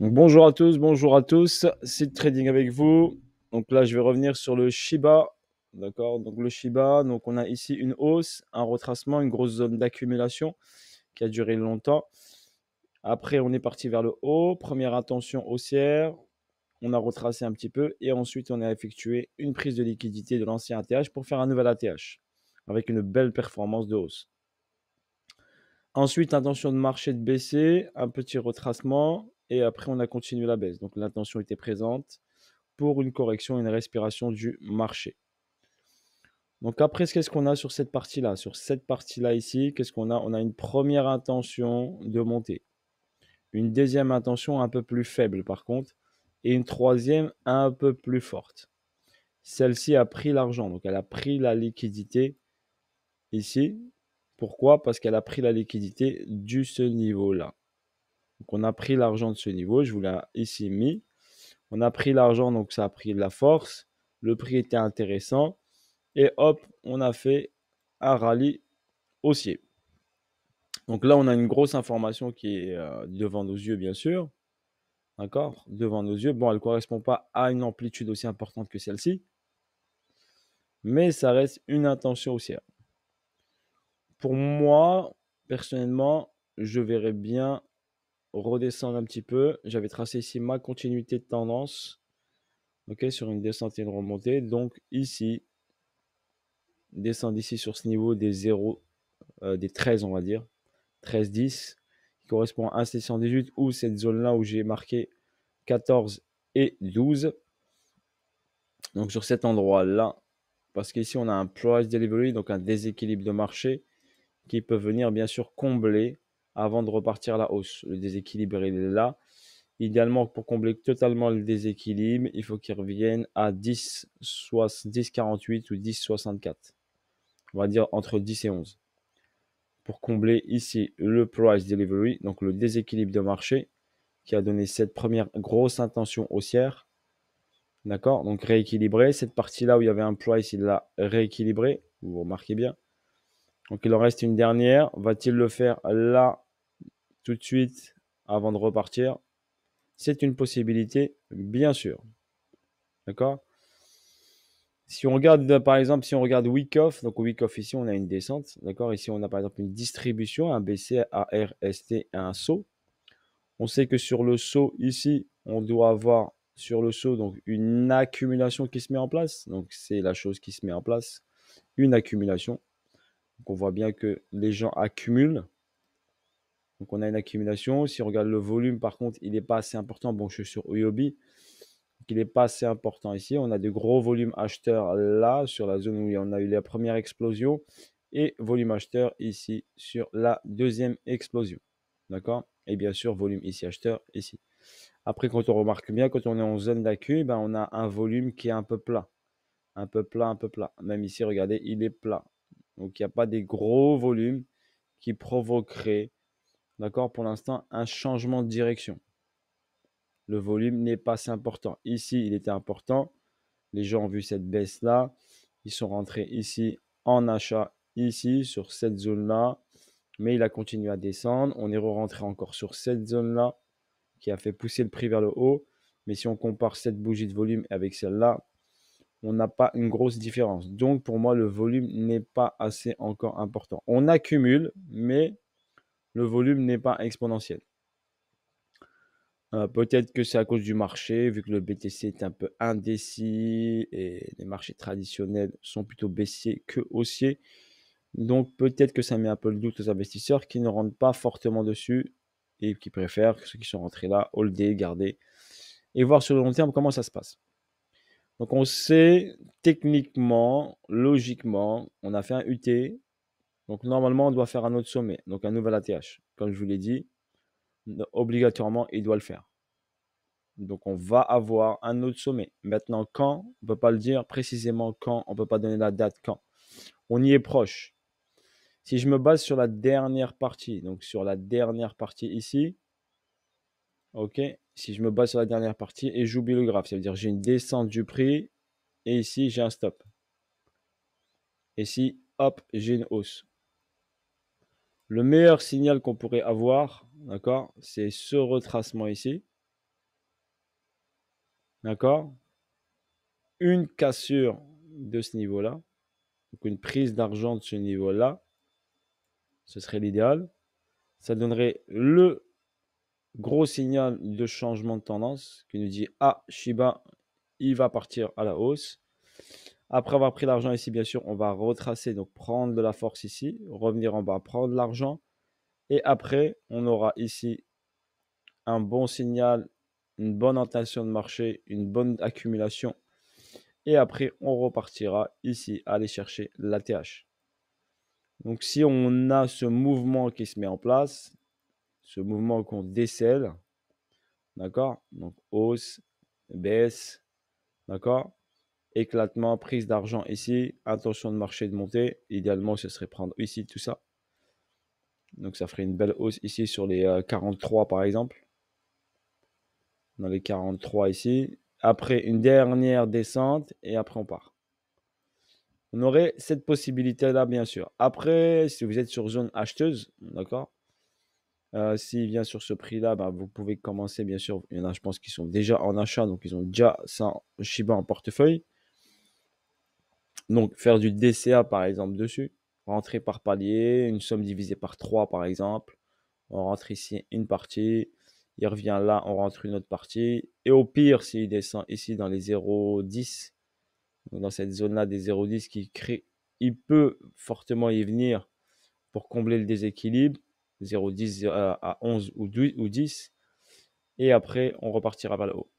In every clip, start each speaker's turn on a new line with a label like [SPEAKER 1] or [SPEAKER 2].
[SPEAKER 1] bonjour à tous, bonjour à tous. C'est trading avec vous. Donc là, je vais revenir sur le Shiba. D'accord Donc le Shiba, donc on a ici une hausse, un retracement, une grosse zone d'accumulation qui a duré longtemps. Après, on est parti vers le haut. Première attention haussière. On a retracé un petit peu et ensuite on a effectué une prise de liquidité de l'ancien ATH pour faire un nouvel ATH avec une belle performance de hausse. Ensuite, intention de marché de baisser, un petit retracement, et après on a continué la baisse. Donc l'intention était présente pour une correction, une respiration du marché. Donc après, qu'est-ce qu'on a sur cette partie-là Sur cette partie-là ici, qu'est-ce qu'on a On a une première intention de monter. une deuxième intention un peu plus faible par contre, et une troisième un peu plus forte. Celle-ci a pris l'argent, donc elle a pris la liquidité ici. Pourquoi Parce qu'elle a pris la liquidité du ce niveau-là. Donc on a pris l'argent de ce niveau, je vous l'ai ici mis. On a pris l'argent, donc ça a pris de la force. Le prix était intéressant. Et hop, on a fait un rallye haussier. Donc là, on a une grosse information qui est euh, devant nos yeux, bien sûr. D'accord Devant nos yeux. Bon, elle ne correspond pas à une amplitude aussi importante que celle-ci. Mais ça reste une intention haussière. Pour moi, personnellement, je verrais bien redescendre un petit peu. J'avais tracé ici ma continuité de tendance. OK, sur une descente et une remontée. Donc ici, descendre ici sur ce niveau des 0, euh, des 13, on va dire. 13, 10, qui correspond à 1,718 ou cette zone-là où j'ai marqué 14 et 12. Donc sur cet endroit-là, parce qu'ici on a un price delivery, donc un déséquilibre de marché, qui peut venir bien sûr combler avant de repartir à la hausse. Le déséquilibre, il est là. Idéalement, pour combler totalement le déséquilibre, il faut qu'il revienne à 10, 48 ou 10,64. On va dire entre 10 et 11. Pour combler ici le price delivery, donc le déséquilibre de marché, qui a donné cette première grosse intention haussière. D'accord Donc rééquilibrer. Cette partie-là où il y avait un price, il l'a rééquilibré. Vous remarquez bien. Donc il en reste une dernière. Va-t-il le faire là tout de suite avant de repartir, c'est une possibilité, bien sûr. D'accord Si on regarde, par exemple, si on regarde week off, donc week off ici, on a une descente. D'accord Ici, on a par exemple une distribution, un BC, ARST, un saut. On sait que sur le saut ici, on doit avoir sur le saut donc une accumulation qui se met en place. Donc c'est la chose qui se met en place, une accumulation. on voit bien que les gens accumulent. Donc on a une accumulation. Si on regarde le volume, par contre, il n'est pas assez important. Bon, je suis sur Uyobi. Donc il n'est pas assez important ici. On a des gros volumes acheteurs là, sur la zone où on a eu la première explosion. Et volume acheteur ici, sur la deuxième explosion. D'accord Et bien sûr, volume ici acheteur, ici. Après, quand on remarque bien, quand on est en zone d'accueil, ben, on a un volume qui est un peu plat. Un peu plat, un peu plat. Même ici, regardez, il est plat. Donc, il n'y a pas des gros volumes qui provoqueraient D'accord Pour l'instant, un changement de direction. Le volume n'est pas si important. Ici, il était important. Les gens ont vu cette baisse-là. Ils sont rentrés ici en achat, ici, sur cette zone-là. Mais il a continué à descendre. On est re rentré encore sur cette zone-là qui a fait pousser le prix vers le haut. Mais si on compare cette bougie de volume avec celle-là, on n'a pas une grosse différence. Donc pour moi, le volume n'est pas assez encore important. On accumule, mais le volume n'est pas exponentiel. Euh, peut-être que c'est à cause du marché, vu que le BTC est un peu indécis et les marchés traditionnels sont plutôt baissiers que haussiers. Donc peut-être que ça met un peu le doute aux investisseurs qui ne rentrent pas fortement dessus et qui préfèrent ceux qui sont rentrés là, holder, garder et voir sur le long terme comment ça se passe. Donc on sait techniquement, logiquement, on a fait un UT, donc normalement, on doit faire un autre sommet, donc un nouvel ATH. Comme je vous l'ai dit, obligatoirement, il doit le faire. Donc on va avoir un autre sommet. Maintenant, quand On ne peut pas le dire précisément quand, on ne peut pas donner la date quand. On y est proche. Si je me base sur la dernière partie, donc sur la dernière partie ici, ok, si je me base sur la dernière partie et j'oublie le graphe, ça veut dire j'ai une descente du prix et ici j'ai un stop. Et si, hop, j'ai une hausse. Le meilleur signal qu'on pourrait avoir, d'accord, c'est ce retracement ici. D'accord Une cassure de ce niveau-là. Donc une prise d'argent de ce niveau-là. Ce serait l'idéal. Ça donnerait le gros signal de changement de tendance qui nous dit Ah, Shiba, il va partir à la hausse. Après avoir pris l'argent ici, bien sûr, on va retracer, donc prendre de la force ici, revenir en bas, prendre l'argent. Et après, on aura ici un bon signal, une bonne intention de marché, une bonne accumulation. Et après, on repartira ici, aller chercher l'ATH. Donc si on a ce mouvement qui se met en place, ce mouvement qu'on décèle, d'accord Donc hausse, baisse, d'accord éclatement, prise d'argent ici, attention de marché de monter. Idéalement, ce serait prendre ici tout ça. Donc ça ferait une belle hausse ici sur les 43 euh, par exemple. Dans les 43 ici. Après une dernière descente et après on part. On aurait cette possibilité là bien sûr. Après, si vous êtes sur zone acheteuse, d'accord euh, S'il vient sur ce prix-là, bah, vous pouvez commencer, bien sûr. Il y en a, je pense, qui sont déjà en achat, donc ils ont déjà 100 Shiba en portefeuille. Donc, faire du DCA, par exemple, dessus, rentrer par palier, une somme divisée par 3, par exemple. On rentre ici une partie, il revient là, on rentre une autre partie. Et au pire, s'il descend ici dans les 0,10, dans cette zone-là des 0,10 qui crée, il peut fortement y venir pour combler le déséquilibre, 0,10 euh, à 11 ou 10. Et après, on repartira vers le haut.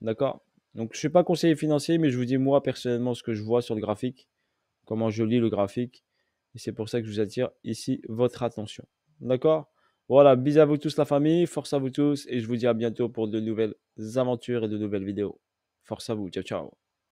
[SPEAKER 1] D'accord donc, je ne suis pas conseiller financier, mais je vous dis moi personnellement ce que je vois sur le graphique, comment je lis le graphique. Et c'est pour ça que je vous attire ici votre attention. D'accord Voilà, bisous à vous tous la famille, force à vous tous, et je vous dis à bientôt pour de nouvelles aventures et de nouvelles vidéos. Force à vous, ciao ciao